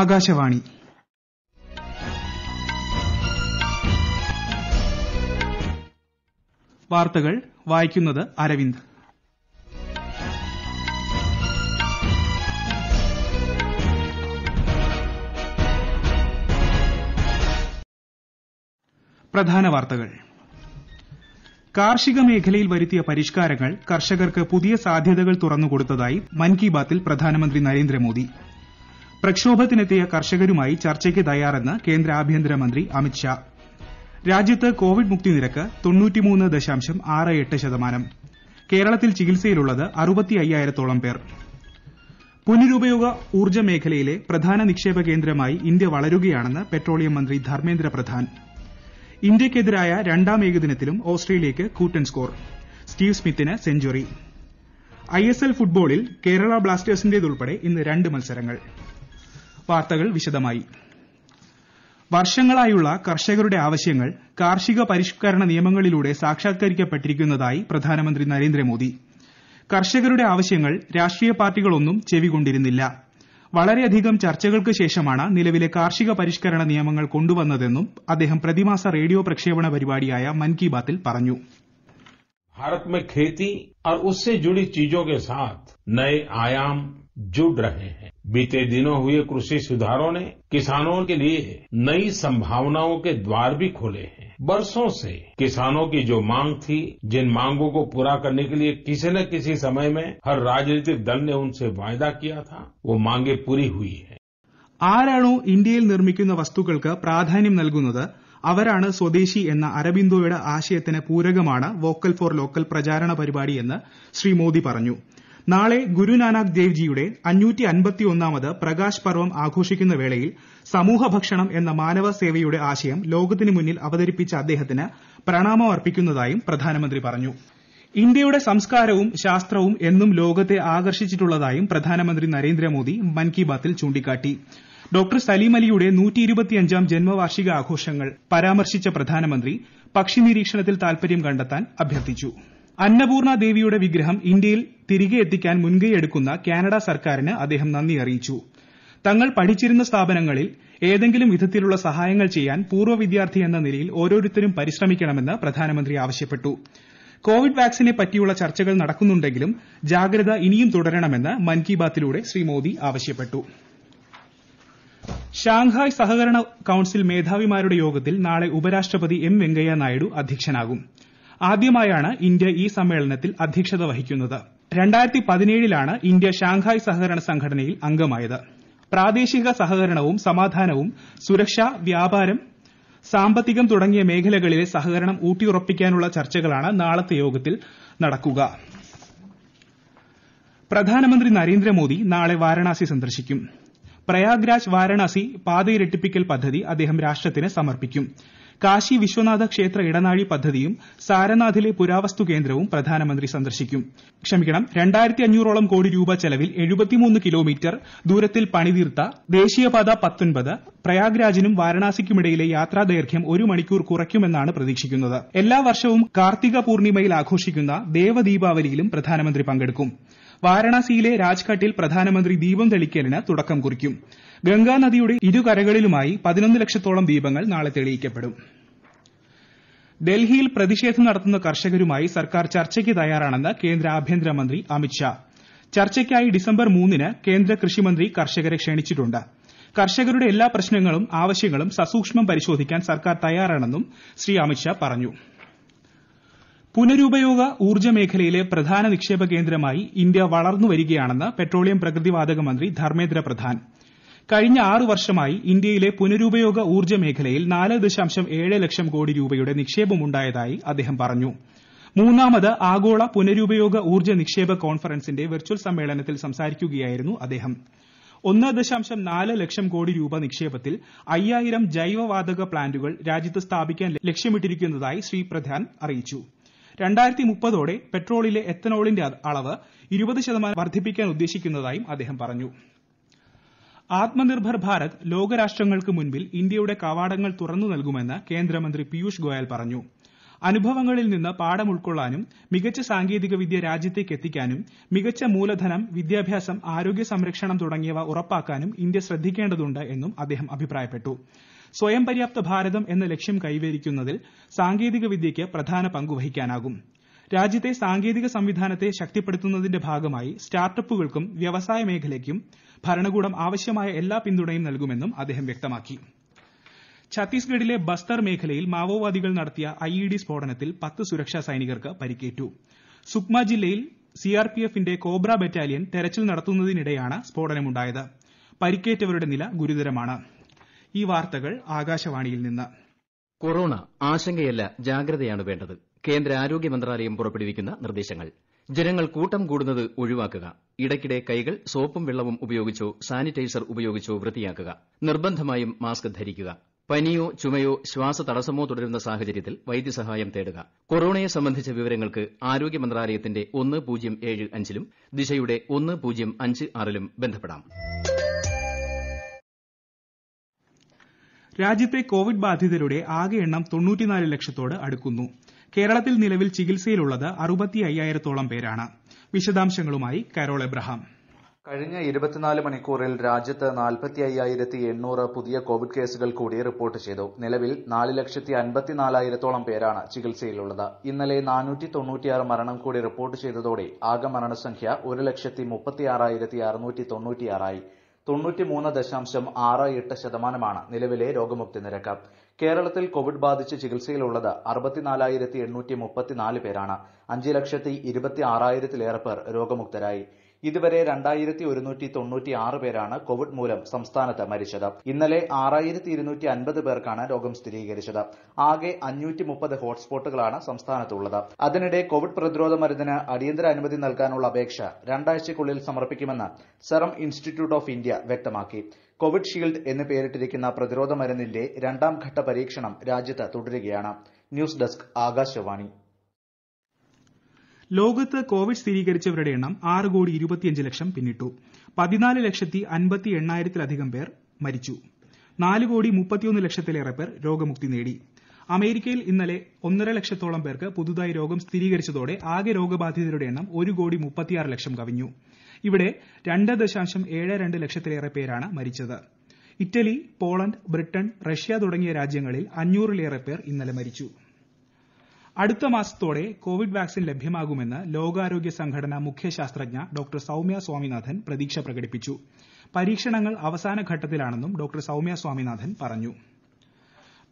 ആകാശവാണി വാർത്തകൾ വായിക്കുന്നത് അരവിന്ദ് പ്രധാന വാർത്തകൾ കാർഷിക മേഖലയിൽ വരുത്തിയ പരിഷ്കാരങ്ങൾ കർഷകർക്ക് പുതിയ സാധ്യതകൾ തുറന്നുകൊടുത്തതായി മൻ കി ബാത്തിൽ പ്രധാനമന്ത്രി നരേന്ദ്രമോദി പ്രക്ഷോഭത്തിനെത്തിയ കർഷകരുമായി ചർച്ചയ്ക്ക് തയ്യാറെന്ന് കേന്ദ്ര ആഭ്യന്തരമന്ത്രി അമിത് ഷാ രാജ്യത്ത് കോവിഡ് മുക്തി നിരക്ക് കേരളത്തിൽ ചികിത്സയിലുള്ളത് അയ്യായിരത്തോളം പേർ പുനരുപയോഗ ഊർജ്ജ മേഖലയിലെ പ്രധാന നിക്ഷേപ കേന്ദ്രമായി ഇന്ത്യ വളരുകയാണെന്ന് പെട്രോളിയം മന്ത്രി ധർമ്മേന്ദ്ര പ്രധാൻ ഇന്ത്യയ്ക്കെതിരായ രണ്ടാം ഏകദിനത്തിലും ഓസ്ട്രേലിയയ്ക്ക് കൂറ്റൻ സ്കോർ സ്റ്റീവ് സ്മിത്തിന് സെഞ്ചുറി ഐഎസ്എൽ ഫുട്ബോളിൽ കേരള ബ്ലാസ്റ്റേഴ്സിന്റേതുൾപ്പെടെ ഇന്ന് രണ്ട് മത്സരങ്ങൾ വാർത്തകൾ വിശദമായി വർഷങ്ങളായുള്ള കർഷകരുടെ ആവശ്യങ്ങൾ കാർഷിക പരിഷ്കരണ നിയമങ്ങളിലൂടെ സാക്ഷാത്കരിക്കപ്പെട്ടിരിക്കുന്നതായി പ്രധാനമന്ത്രി നരേന്ദ്രമോദി കർഷകരുടെ ആവശ്യങ്ങൾ രാഷ്ട്രീയ പാർട്ടികളൊന്നും ചെവികൊണ്ടിരുന്നില്ല വളരെയധികം ചർച്ചകൾക്ക് ശേഷമാണ് നിലവിലെ കാർഷിക പരിഷ്കരണ നിയമങ്ങൾ കൊണ്ടുവന്നതെന്നും അദ്ദേഹം പ്രതിമാസ റേഡിയോ പ്രക്ഷേപണ പരിപാടിയായ മൻ കി ബാത്തിൽ പറഞ്ഞു ഭാരത് മേ ഖേതി और ഉസ്സേ जुड़ी ചീജോ के साथ नए ആയാം जुड़ രഹേ बीते दिनों हुए कृषि सुधारों ने किसानों के लिए नई संभावनाओं के द्वार भी खोले हैं बरसों से किसानों की जो मांग थी जिन मांगों को पूरा करने के लिए किसी न किसी समय में हर राजनीतिक दल ने उनसे वायदा किया था वो मांगे पूरी हुई हैं ആരാണോ ഇന്ത്യയിൽ നിർമ്മിക്കുന്ന വസ്തുക്കൾക്ക് പ്രാധാന്യം നൽകുന്നത് അവരാണ് സ്വദേശി എന്ന അരബിന്ദോയുടെ ആശയത്തിന് പൂരകമാണ് വോക്കൽ ഫോർ ലോക്കൽ പ്രചാരണ പരിപാടി എന്ന് ശ്രീ മോദി പറഞ്ഞു നാളെ ഗുരുനാനാക് ദേവ് ജിയുടെ പ്രകാശ് പർവം ആഘോഷിക്കുന്ന വേളയിൽ സമൂഹ ഭക്ഷണം എന്ന മാനവ സേവയുടെ ആശയം ലോകത്തിന് മുന്നിൽ അവതരിപ്പിച്ച അദ്ദേഹത്തിന് പ്രണാമം അർപ്പിക്കുന്നതായും പ്രധാനമന്ത്രി പറഞ്ഞു ഇന്ത്യയുടെ സംസ്കാരവും ശാസ്ത്രവും എന്നും ലോകത്തെ ആകർഷിച്ചിട്ടുള്ളതായും പ്രധാനമന്ത്രി നരേന്ദ്രമോദി മൻ കി ബാത്തിൽ ചൂണ്ടിക്കാട്ടി ഡോക്ടർ സലീം അലിയുടെ ജന്മവാർഷിക ആഘോഷങ്ങൾ പരാമർശിച്ച പ്രധാനമന്ത്രി പക്ഷി നിരീക്ഷണത്തിൽ താൽപര്യം കണ്ടെത്താൻ അഭ്യർത്ഥിച്ചു അന്നപൂർണ ദേവിയുടെ വിഗ്രഹം ഇന്ത്യയിൽ തിരികെ എത്തിക്കാൻ മുൻകൈയെടുക്കുന്ന കാനഡ സർക്കാരിന് അദ്ദേഹം നന്ദി അറിയിച്ചു തങ്ങൾ പഠിച്ചിരുന്ന സ്ഥാപനങ്ങളിൽ ഏതെങ്കിലും വിധത്തിലുള്ള സഹായങ്ങൾ ചെയ്യാൻ പൂർവ്വ വിദ്യാർത്ഥി എന്ന നിലയിൽ ഓരോരുത്തരും പരിശ്രമിക്കണമെന്ന് പ്രധാനമന്ത്രി ആവശ്യപ്പെട്ടു കോവിഡ് വാക്സിനെ പറ്റിയുള്ള ചർച്ചകൾ നടക്കുന്നുണ്ടെങ്കിലും ജാഗ്രത ഇനിയും തുടരണമെന്ന് മൻ കി ബാത്തിലൂടെ ശ്രീ മോദി ആവശ്യപ്പെട്ടു ഷാങ്ഹായ് സഹകരണ കൌൺസിൽ മേധാവിമാരുടെ യോഗത്തിൽ നാളെ ഉപരാഷ്ട്രപതി എം വെങ്കയ്യ നായിഡു അധ്യക്ഷനാകും ആദ്യമായാണ് ഇന്ത്യ ഈ സമ്മേളനത്തിൽ അധ്യക്ഷത വഹിക്കുന്നത് പതിനേഴിലാണ് ഇന്ത്യ ഷാങ്ഹായ് സഹകരണ സംഘടനയിൽ അംഗമായത് പ്രാദേശിക സഹകരണവും സമാധാനവും സുരക്ഷ വ്യാപാരം സാമ്പത്തികം തുടങ്ങിയ മേഖലകളിലെ സഹകരണം ഊട്ടിയുറപ്പിക്കാനുള്ള ചർച്ചകളാണ് നാളത്തെ യോഗത്തിൽ നടക്കുക പ്രധാനമന്ത്രി നരേന്ദ്രമോദി നാളെ വാരണാസി സന്ദർശിക്കും പ്രയാഗ്രാജ് വാരണാസി പാതയിരട്ടിപ്പിക്കൽ പദ്ധതി അദ്ദേഹം രാഷ്ട്രത്തിന് സമർപ്പിക്കും കാശി വിശ്വനാഥ ക്ഷേത്ര ഇടനാഴി പദ്ധതിയും സാരനാഥിലെ പുരാവസ്തു കേന്ദ്രവും പ്രധാനമന്ത്രി സന്ദർശിക്കും രണ്ടായിരത്തഞ്ഞൂറോളം കോടി രൂപ ചെലവിൽ എഴുപത്തിമൂന്ന് കിലോമീറ്റർ ദൂരത്തിൽ പണിതീർത്ത ദേശീയപാത പ്രയാഗ്രാജിനും വാരണാസിക്കുമിടയിലെ ദൈർഘ്യം ഒരു മണിക്കൂർ കുറയ്ക്കുമെന്നാണ് പ്രതീക്ഷിക്കുന്നത് എല്ലാ വർഷവും കാർത്തിക പൂർണിമയിൽ ആഘോഷിക്കുന്ന ദേവ ദീപാവലിയിലും പ്രധാനമന്ത്രി പങ്കെടുക്കും വാരണാസിയിലെ രാജ്ഘട്ടിൽ പ്രധാനമന്ത്രി ദീപം തെളിക്കലിന് തുടക്കം കുറിക്കും ഗംഗാ നദിയുടെ ഇരുകരകളിലുമായി പതിനൊന്ന് ലക്ഷത്തോളം ദീപങ്ങൾ നാളെ തെളിയിക്കപ്പെടും ഡൽഹിയിൽ പ്രതിഷേധം നടത്തുന്ന കർഷകരുമായി സർക്കാർ ചർച്ചയ്ക്ക് തയ്യാറാണെന്ന് കേന്ദ്ര ആഭ്യന്തരമന്ത്രി അമിത് ഷാ ചർച്ചയ്ക്കായി ഡിസംബർ മൂന്നിന് കേന്ദ്ര കൃഷിമന്ത്രി കർഷകരെ ക്ഷണിച്ചിട്ടുണ്ട് കർഷകരുടെ എല്ലാ പ്രശ്നങ്ങളും ആവശ്യങ്ങളും സസൂക്ഷ്മം പരിശോധിക്കാൻ സർക്കാർ തയ്യാറാണെന്നും ശ്രീ അമിത് ഷാ പറഞ്ഞു പുനരുപയോഗ ഊർജ്ജ മേഖലയിലെ പ്രധാന നിക്ഷേപ കേന്ദ്രമായി ഇന്ത്യ വളർന്നു വരികയാണെന്ന് പെട്രോളിയം പ്രകൃതിവാതക മന്ത്രി ധർമ്മേന്ദ്ര പ്രധാൻ കഴിഞ്ഞ ആറ് വർഷമായി ഇന്ത്യയിലെ പുനരുപയോഗ ഊർജ്ജ മേഖലയിൽ നാല് ദശാംശം ഏഴ് ലക്ഷം കോടി രൂപയുടെ നിക്ഷേപമുണ്ടായതായി അദ്ദേഹം പറഞ്ഞു മൂന്നാമത് ആഗോള പുനരുപയോഗ ഊർജ്ജ നിക്ഷേപ കോൺഫറൻസിന്റെ വെർച്വൽ സമ്മേളനത്തിൽ സംസാരിക്കുകയായിരുന്നു അദ്ദേഹം ഒന്ന് ദശാംശം നാല് ലക്ഷം കോടി രൂപ നിക്ഷേപത്തിൽ അയ്യായിരം ജൈവവാതക പ്ലാന്റുകൾ രാജ്യത്ത് സ്ഥാപിക്കാൻ ലക്ഷ്യമിട്ടിരിക്കുന്നതായി ശ്രീ പ്രധാൻ അറിയിച്ചു രണ്ടായിരത്തി മുപ്പതോടെ പെട്രോളിലെ എത്തനോളിന്റെ അളവ് ഇരുപത് ശതമാനം വർദ്ധിപ്പിക്കാൻ ഉദ്ദേശിക്കുന്നതായും അദ്ദേഹം പറഞ്ഞു ആത്മനിർഭർ ഭാരത് ലോകരാഷ്ട്രങ്ങൾക്ക് മുൻപിൽ ഇന്ത്യയുടെ കവാടങ്ങൾ തുറന്നു നൽകുമെന്ന് കേന്ദ്രമന്ത്രി പിയൂഷ് ഗോയൽ പറഞ്ഞു അനുഭവങ്ങളിൽ നിന്ന് പാഠം ഉൾക്കൊള്ളാനും മികച്ച സാങ്കേതികവിദ്യ രാജ്യത്തേക്ക് എത്തിക്കാനും മികച്ച മൂലധനം വിദ്യാഭ്യാസം ആരോഗ്യ സംരക്ഷണം തുടങ്ങിയവ ഉറപ്പാക്കാനും ഇന്ത്യ ശ്രദ്ധിക്കേണ്ടതുണ്ട് എന്നും അദ്ദേഹം അഭിപ്രായപ്പെട്ടു സ്വയം പര്യാപ്ത ഭാരതം എന്ന ലക്ഷ്യം കൈവരിക്കുന്നതിൽ സാങ്കേതിക വിദ്യയ്ക്ക് പ്രധാന പങ്ക് വഹിക്കാനാകും രാജ്യത്തെ സാങ്കേതിക സംവിധാനത്തെ ശക്തിപ്പെടുത്തുന്നതിന്റെ ഭാഗമായി സ്റ്റാർട്ടപ്പുകൾക്കും വ്യവസായ മേഖലയ്ക്കും ഭരണകൂടം ആവശ്യമായ എല്ലാ പിന്തുണയും നൽകുമെന്നും അദ്ദേഹം വ്യക്തമാക്കി ഛത്തീസ്ഗഡിലെ ബസ്തർ മേഖലയിൽ മാവോവാദികൾ നടത്തിയ ഐഇഡി സ്ഫോടനത്തിൽ പത്ത് സുരക്ഷാ സൈനികർക്ക് പരിക്കേറ്റു സുക്മ ജില്ലയിൽ സിആർപിഎഫിന്റെ കോബ്ര ബറ്റാലിയൻ തെരച്ചിൽ നടത്തുന്നതിനിടെയാണ് സ്ഫോടനമുണ്ടായത് പരിക്കേറ്റവരുടെ നില ഗുരുതരമാണ്ട് ഈ വാർത്തകൾ ആകാശവാണിയിൽ നിന്ന് കൊറോണ ആശങ്കയല്ല ജാഗ്രതയാണ് വേണ്ടത് കേന്ദ്ര ആരോഗ്യ മന്ത്രാലയം പുറപ്പെടുവിക്കുന്ന നിർദ്ദേശങ്ങൾ ജനങ്ങൾ കൂട്ടം കൂടുന്നത് ഒഴിവാക്കുക ഇടയ്ക്കിടെ കൈകൾ സോപ്പും വെള്ളവും ഉപയോഗിച്ചോ സാനിറ്റൈസർ ഉപയോഗിച്ചോ വൃത്തിയാക്കുക നിർബന്ധമായും മാസ്ക് ധരിക്കുക പനിയോ ചുമയോ തടസ്സമോ തുടരുന്ന സാഹചര്യത്തിൽ വൈദ്യസഹായം തേടുക കൊറോണയെ സംബന്ധിച്ച വിവരങ്ങൾക്ക് ആരോഗ്യ മന്ത്രാലയത്തിന്റെ ദിശയുടെ ബന്ധപ്പെടാം രാജ്യത്തെ കോവിഡ് ബാധിതരുടെ ആകെ എണ്ണം തൊണ്ണൂറ്റിനാല് ലക്ഷത്തോട് അടുക്കുന്നു കേരളത്തിൽ നിലവിൽ ചികിത്സയിലുള്ളത് അറുപത്തി അയ്യായിരത്തോളം പേരാണ് വിശദാംശങ്ങളുമായി കരോൾ എബ്രഹാം കഴിഞ്ഞ ഇരുപത്തിനാല് മണിക്കൂറിൽ രാജ്യത്ത് നാൽപ്പത്തി അയ്യായിരത്തി എണ്ണൂറ് പുതിയ കോവിഡ് കേസുകൾ കൂടി റിപ്പോർട്ട് ചെയ്തു നിലവിൽ നാല് ലക്ഷത്തി അൻപത്തിനാലായിരത്തോളം പേരാണ് ചികിത്സയിലുള്ളത് ഇന്നലെ നാനൂറ്റി തൊണ്ണൂറ്റിയാറ് മരണം കൂടി റിപ്പോർട്ട് ചെയ്തതോടെ ആകെ മരണസംഖ്യ ഒരു ലക്ഷത്തി മുപ്പത്തിയാറായിരത്തി ആറായിരത്തി അറുന്നൂറ്റി തൊണ്ണൂറ്റിയാറായി തൊണ്ണൂറ്റിമൂന്ന് ദശാംശം ആറ് എട്ട് ശതമാനമാണ് നിലവിലെ രോഗമുക്തി നിരക്ക് കേരളത്തിൽ കോവിഡ് ബാധിച്ച് ചികിത്സയിലുള്ളത് അറുപത്തിനാലായിരത്തി എണ്ണൂറ്റി മുപ്പത്തിനാല് പേരാണ് അഞ്ച് ലക്ഷത്തി ഇരുപത്തി ആറായിരത്തിലേറെ പേർ രോഗമുക്തരായി ഇതുവരെ രണ്ടായിരത്തി ഒരുന്നൂറ്റി തൊണ്ണൂറ്റി ആറ് പേരാണ് കോവിഡ് മൂലം സംസ്ഥാനത്ത് മരിച്ചത് ഇന്നലെ ആറായിരത്തി ഇരുന്നൂറ്റി അൻപത് പേർക്കാണ് രോഗം സ്ഥിരീകരിച്ചത് ആകെ അഞ്ഞൂറ്റി മുപ്പത് ഹോട്ട്സ്പോട്ടുകളാണ് സംസ്ഥാനത്തുള്ളത് അതിനിടെ കോവിഡ് പ്രതിരോധ മരുന്നിന് അടിയന്തര അനുമതി നൽകാനുള്ള അപേക്ഷ രണ്ടാഴ്ചയ്ക്കുള്ളിൽ സമർപ്പിക്കുമെന്ന് സെറം ഇൻസ്റ്റിറ്റ്യൂട്ട് ഓഫ് ഇന്ത്യ വ്യക്തമാക്കി കോവിഡ് ഷീൽഡ് എന്ന് പേരിട്ടിരിക്കുന്ന പ്രതിരോധ മരുന്നിന്റെ രണ്ടാം ഘട്ട പരീക്ഷണം രാജ്യത്ത് തുടരുകയാണ് ന്യൂസ് ഡെസ്ക് ആകാശവാണി ലോകത്ത് കോവിഡ് സ്ഥിരീകരിച്ചവരുടെ എണ്ണം ആറ് കോടി ലക്ഷം പിന്നിട്ടു ലക്ഷത്തി എണ്ണായിരത്തിലധികം പേർ മരിച്ചു നാല് കോടി ലക്ഷത്തിലേറെ പേർ രോഗമുക്തി നേടി അമേരിക്കയിൽ ഇന്നലെ ഒന്നര ലക്ഷത്തോളം പേർക്ക് പുതുതായി രോഗം സ്ഥിരീകരിച്ചതോടെ ആകെ രോഗബാധിതരുടെ എണ്ണം ഒരു കോടി ലക്ഷം കവിഞ്ഞു ഇവിടെ രണ്ട് ദശാംശം ഏഴ് രണ്ട് ലക്ഷത്തിലേറെ പേരാണ് മരിച്ചത് ഇറ്റലി പോളണ്ട് ബ്രിട്ടൺ റഷ്യ തുടങ്ങിയ രാജ്യങ്ങളിൽ അഞ്ഞൂറിലേറെ പേർ ഇന്നലെ മരിച്ചു അടുത്ത മാസത്തോടെ കോവിഡ് വാക്സിൻ ലഭ്യമാകുമെന്ന് ലോകാരോഗ്യ സംഘടന മുഖ്യ ശാസ്ത്രജ്ഞ ഡോക്ടർ സൌമ്യ സ്വാമിനാഥൻ പ്രതീക്ഷ പ്രകടിപ്പിച്ചു പരീക്ഷണങ്ങൾ അവസാന ഘട്ടത്തിലാണെന്നും ഡോക്ടർ സൌമ്യ സ്വാമിനാഥൻ പറഞ്ഞു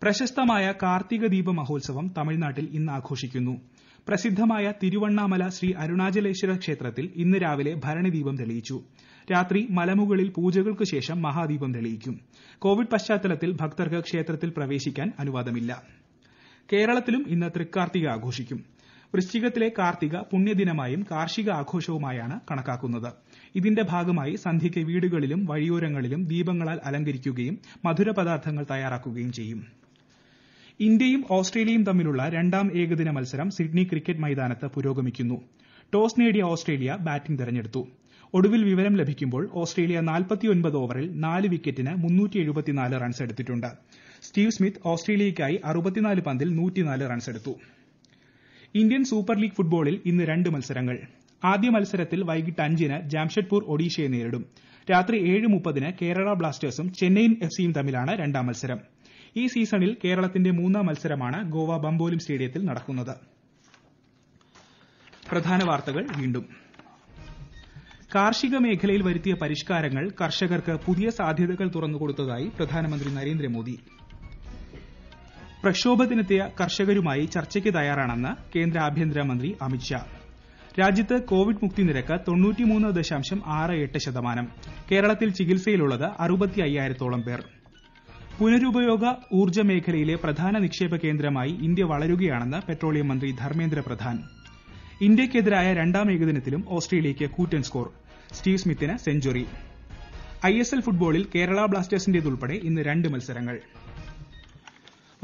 പ്രശസ്തമായ കാർത്തിക ദീപ മഹോത്സവം തമിഴ്നാട്ടിൽ ഇന്ന് ആഘോഷിക്കുന്നു പ്രസിദ്ധമായ തിരുവണ്ണാമല ശ്രീ അരുണാചലേശ്വര ക്ഷേത്രത്തിൽ ഇന്ന് രാവിലെ ഭരണി ദീപം തെളിയിച്ചു രാത്രി മലമുകളിൽ പൂജകൾക്കു ശേഷം മഹാദീപം തെളിയിക്കും കോവിഡ് പശ്ചാത്തലത്തിൽ ഭക്തർക്ക് ക്ഷേത്രത്തിൽ പ്രവേശിക്കാൻ അനുവാദമില്ലു കേരളത്തിലും ഇന്ന് തൃക്കാർത്തിക ആഘോഷിക്കും വൃശ്ചികത്തിലെ കാർത്തിക പുണ്യദിനമായും കാർഷിക ആഘോഷവുമായാണ് കണക്കാക്കുന്നത് ഇതിന്റെ ഭാഗമായി സന്ധ്യയ്ക്ക് വീടുകളിലും വഴിയോരങ്ങളിലും ദീപങ്ങളാൽ അലങ്കരിക്കുകയും മധുര പദാർത്ഥങ്ങൾ തയ്യാറാക്കുകയും ചെയ്യും ഇന്ത്യയും ഓസ്ട്രേലിയയും തമ്മിലുള്ള രണ്ടാം ഏകദിന മത്സരം സിഡ്നി ക്രിക്കറ്റ് മൈതാനത്ത് പുരോഗമിക്കുന്നു ടോസ് നേടിയ ഓസ്ട്രേലിയ ബാറ്റിംഗ് തെരഞ്ഞെടുത്തു ഒടുവിൽ വിവരം ലഭിക്കുമ്പോൾ ഓസ്ട്രേലിയ നാൽപ്പത്തിയൊൻപത് ഓവറിൽ നാല് വിക്കറ്റിന് റൺസെടുത്തിട്ടു ് സ്റ്റീവ് സ്മിത്ത് ഓസ്ട്രേലിയയ്ക്കായി പന്തിൽ റൺസെടുത്തു ഇന്ത്യൻ സൂപ്പർ ലീഗ് ഫുട്ബോളിൽ ഇന്ന് രണ്ട് മത്സരങ്ങൾ ആദ്യ മത്സരത്തിൽ വൈകിട്ട് അഞ്ചിന് ജംഷഡ്പൂർ ഒഡീഷയെ നേരിടും രാത്രി ഏഴ് മുപ്പതിന് കേരള ബ്ലാസ്റ്റേഴ്സും ചെന്നൈയിൻ എഫ്സിയും തമ്മിലാണ് രണ്ടാം മത്സരം ഈ സീസണിൽ കേരളത്തിന്റെ മൂന്നാം മത്സരമാണ് ഗോവ ബംബോലിം സ്റ്റേഡിയത്തിൽ വീണ്ടും കാർഷിക മേഖലയിൽ വരുത്തിയ പരിഷ്കാരങ്ങൾ കർഷകർക്ക് പുതിയ സാധ്യതകൾ തുറന്നുകൊടുത്തതായി പ്രധാനമന്ത്രി നരേന്ദ്രമോദി പ്രക്ഷോഭത്തിനെത്തിയ കർഷകരുമായി ചർച്ചയ്ക്ക് തയ്യാറാണെന്ന് കേന്ദ്ര ആഭ്യന്തരമന്ത്രി അമിത്ഷാ രാജ്യത്ത് കോവിഡ് മുക്തി നിരക്ക് ശതമാനം കേരളത്തിൽ ചികിത്സയിലുള്ളത് അറുപത്തി അയ്യായിരത്തോളം പേർ പുനരുപയോഗ ഊർജ്ജ മേഖലയിലെ പ്രധാന നിക്ഷേപ കേന്ദ്രമായി ഇന്ത്യ വളരുകയാണെന്ന് പെട്രോളിയം മന്ത്രി ധർമ്മേന്ദ്ര പ്രധാൻ ഇന്ത്യയ്ക്കെതിരായ രണ്ടാം ഏകദിനത്തിലും ഓസ്ട്രേലിയയ്ക്ക് കൂറ്റൻ സ്കോർ സ്റ്റീവ് സ്മിത്തിന് സെഞ്ചുറി ഐഎസ്എൽ ഫുട്ബോളിൽ കേരള ബ്ലാസ്റ്റേഴ്സിന്റേതുൾപ്പെടെ ഇന്ന് രണ്ട് മത്സരങ്ങൾ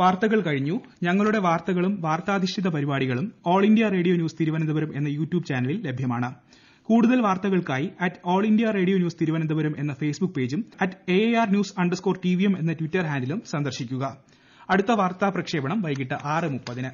വാർത്തകൾ കഴിഞ്ഞു ഞങ്ങളുടെ വാർത്തകളും വാർത്താധിഷ്ഠിത പരിപാടികളും All India Radio News Thiruvananthapuram എന്ന യൂട്യൂബ് ചാനലിൽ ലഭ്യമാണ് കൂടുതൽ വാർത്തകൾക്കായി at All India Radio News Thiruvananthapuram എന്ന ഫേസ്ബുക്ക് പേജും at A R news underscore T V M എന്ന ട്വിറ്റർ ഹാൻഡിലും സന്ദർശിക്കുക അടുത്ത വാർത്താ പ്രക്ഷേപണം വൈകിട്ട് ആറ് മുപ്പതിന്